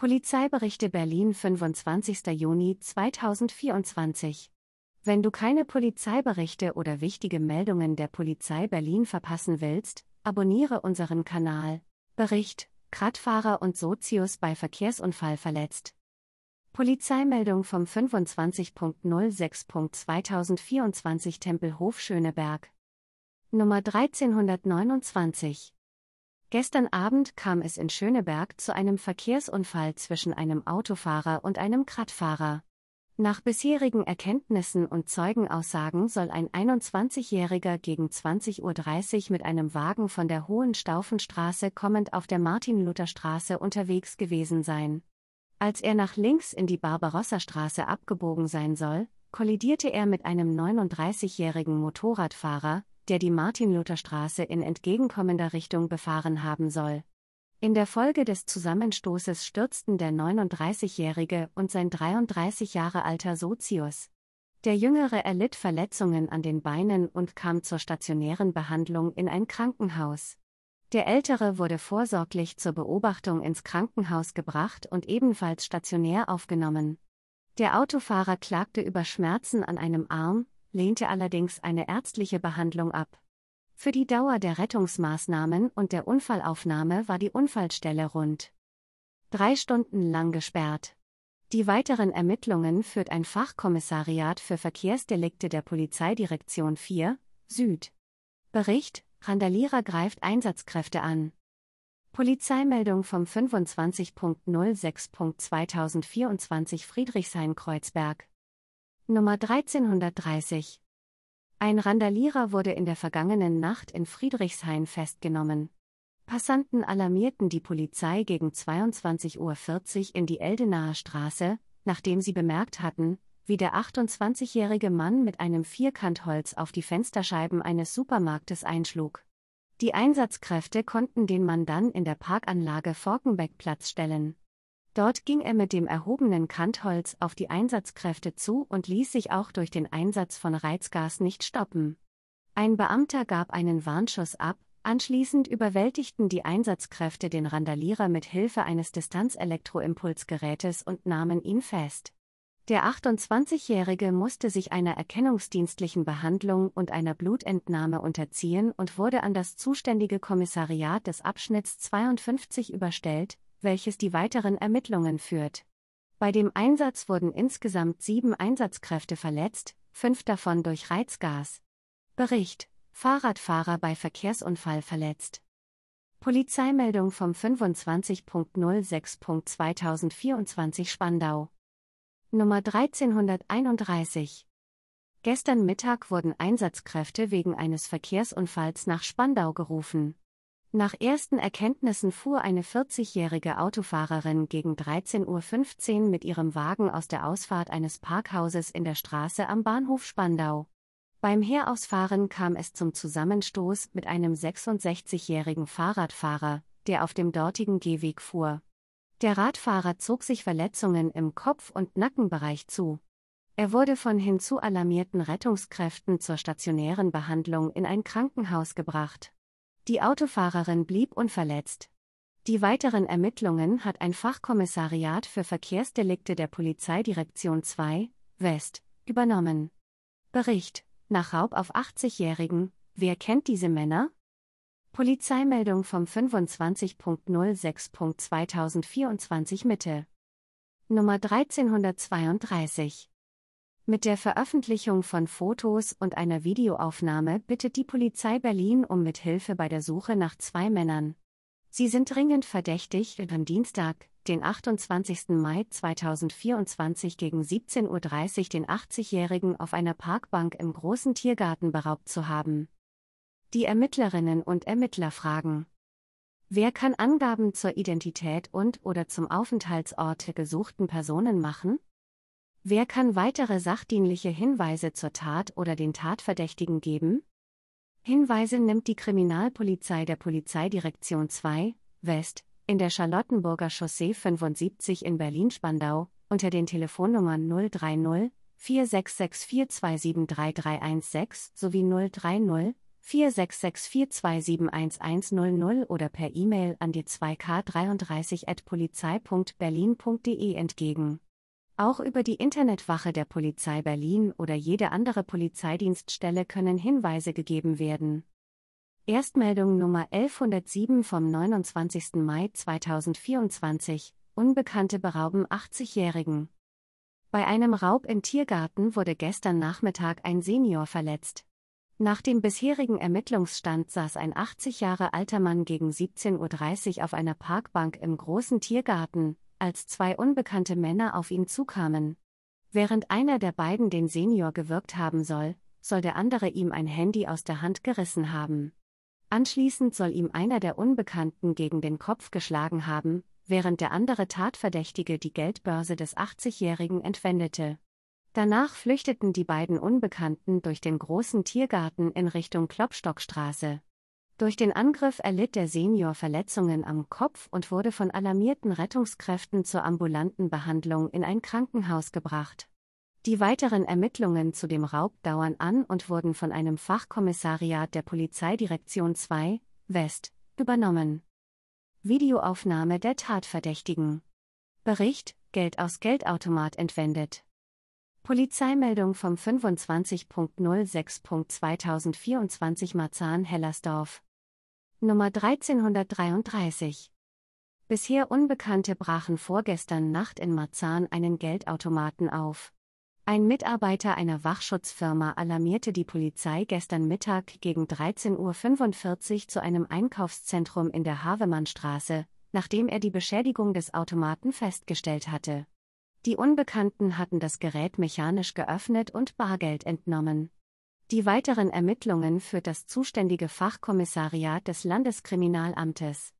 Polizeiberichte Berlin 25. Juni 2024 Wenn du keine Polizeiberichte oder wichtige Meldungen der Polizei Berlin verpassen willst, abonniere unseren Kanal. Bericht: Radfahrer und Sozius bei Verkehrsunfall verletzt. Polizeimeldung vom 25.06.2024 Tempelhof Schöneberg. Nummer 1329. Gestern Abend kam es in Schöneberg zu einem Verkehrsunfall zwischen einem Autofahrer und einem Kradfahrer. Nach bisherigen Erkenntnissen und Zeugenaussagen soll ein 21-Jähriger gegen 20.30 Uhr mit einem Wagen von der Hohen Staufenstraße kommend auf der Martin-Luther-Straße unterwegs gewesen sein. Als er nach links in die Barbarossa-Straße abgebogen sein soll, kollidierte er mit einem 39-jährigen Motorradfahrer, der die Martin-Luther-Straße in entgegenkommender Richtung befahren haben soll. In der Folge des Zusammenstoßes stürzten der 39-jährige und sein 33 Jahre alter Sozius. Der Jüngere erlitt Verletzungen an den Beinen und kam zur stationären Behandlung in ein Krankenhaus. Der Ältere wurde vorsorglich zur Beobachtung ins Krankenhaus gebracht und ebenfalls stationär aufgenommen. Der Autofahrer klagte über Schmerzen an einem Arm, lehnte allerdings eine ärztliche Behandlung ab. Für die Dauer der Rettungsmaßnahmen und der Unfallaufnahme war die Unfallstelle rund drei Stunden lang gesperrt. Die weiteren Ermittlungen führt ein Fachkommissariat für Verkehrsdelikte der Polizeidirektion 4, Süd. Bericht: Randalierer greift Einsatzkräfte an. Polizeimeldung vom 25.06.2024 Friedrichshain-Kreuzberg. Nummer 1330. Ein Randalierer wurde in der vergangenen Nacht in Friedrichshain festgenommen. Passanten alarmierten die Polizei gegen 22.40 Uhr in die Eldenaer Straße, nachdem sie bemerkt hatten, wie der 28-jährige Mann mit einem Vierkantholz auf die Fensterscheiben eines Supermarktes einschlug. Die Einsatzkräfte konnten den Mann dann in der Parkanlage Forkenbeckplatz stellen. Dort ging er mit dem erhobenen Kantholz auf die Einsatzkräfte zu und ließ sich auch durch den Einsatz von Reizgas nicht stoppen. Ein Beamter gab einen Warnschuss ab, anschließend überwältigten die Einsatzkräfte den Randalierer mit Hilfe eines Distanzelektroimpulsgerätes und nahmen ihn fest. Der 28-Jährige musste sich einer erkennungsdienstlichen Behandlung und einer Blutentnahme unterziehen und wurde an das zuständige Kommissariat des Abschnitts 52 überstellt, welches die weiteren Ermittlungen führt. Bei dem Einsatz wurden insgesamt sieben Einsatzkräfte verletzt, fünf davon durch Reizgas. Bericht: Fahrradfahrer bei Verkehrsunfall verletzt. Polizeimeldung vom 25.06.2024 Spandau. Nummer 1331. Gestern Mittag wurden Einsatzkräfte wegen eines Verkehrsunfalls nach Spandau gerufen. Nach ersten Erkenntnissen fuhr eine 40-jährige Autofahrerin gegen 13.15 Uhr mit ihrem Wagen aus der Ausfahrt eines Parkhauses in der Straße am Bahnhof Spandau. Beim Herausfahren kam es zum Zusammenstoß mit einem 66-jährigen Fahrradfahrer, der auf dem dortigen Gehweg fuhr. Der Radfahrer zog sich Verletzungen im Kopf- und Nackenbereich zu. Er wurde von hinzu alarmierten Rettungskräften zur stationären Behandlung in ein Krankenhaus gebracht. Die Autofahrerin blieb unverletzt. Die weiteren Ermittlungen hat ein Fachkommissariat für Verkehrsdelikte der Polizeidirektion 2 West übernommen. Bericht nach Raub auf 80-Jährigen. Wer kennt diese Männer? Polizeimeldung vom 25.06.2024 Mitte. Nummer 1332. Mit der Veröffentlichung von Fotos und einer Videoaufnahme bittet die Polizei Berlin um Mithilfe bei der Suche nach zwei Männern. Sie sind dringend verdächtig, am Dienstag, den 28. Mai 2024 gegen 17.30 Uhr den 80-Jährigen auf einer Parkbank im großen Tiergarten beraubt zu haben. Die Ermittlerinnen und Ermittler fragen. Wer kann Angaben zur Identität und oder zum Aufenthaltsort der gesuchten Personen machen? Wer kann weitere sachdienliche Hinweise zur Tat oder den Tatverdächtigen geben? Hinweise nimmt die Kriminalpolizei der Polizeidirektion 2, West, in der Charlottenburger Chaussee 75 in Berlin-Spandau, unter den Telefonnummern 030 4664273316 sowie 030 4664271100 oder per E-Mail an die 2 k 33 polizei.berlin.de entgegen. Auch über die Internetwache der Polizei Berlin oder jede andere Polizeidienststelle können Hinweise gegeben werden. Erstmeldung Nummer 1107 vom 29. Mai 2024 Unbekannte berauben 80-Jährigen. Bei einem Raub im Tiergarten wurde gestern Nachmittag ein Senior verletzt. Nach dem bisherigen Ermittlungsstand saß ein 80 Jahre alter Mann gegen 17.30 Uhr auf einer Parkbank im großen Tiergarten, als zwei unbekannte Männer auf ihn zukamen. Während einer der beiden den Senior gewirkt haben soll, soll der andere ihm ein Handy aus der Hand gerissen haben. Anschließend soll ihm einer der Unbekannten gegen den Kopf geschlagen haben, während der andere Tatverdächtige die Geldbörse des 80-Jährigen entwendete. Danach flüchteten die beiden Unbekannten durch den großen Tiergarten in Richtung Klopstockstraße. Durch den Angriff erlitt der Senior Verletzungen am Kopf und wurde von alarmierten Rettungskräften zur ambulanten Behandlung in ein Krankenhaus gebracht. Die weiteren Ermittlungen zu dem Raub dauern an und wurden von einem Fachkommissariat der Polizeidirektion 2 West übernommen. Videoaufnahme der Tatverdächtigen. Bericht: Geld aus Geldautomat entwendet. Polizeimeldung vom 25.06.2024 Marzahn-Hellersdorf. Nummer 1333. Bisher Unbekannte brachen vorgestern Nacht in Marzahn einen Geldautomaten auf. Ein Mitarbeiter einer Wachschutzfirma alarmierte die Polizei gestern Mittag gegen 13.45 Uhr zu einem Einkaufszentrum in der Havemannstraße, nachdem er die Beschädigung des Automaten festgestellt hatte. Die Unbekannten hatten das Gerät mechanisch geöffnet und Bargeld entnommen. Die weiteren Ermittlungen führt das zuständige Fachkommissariat des Landeskriminalamtes.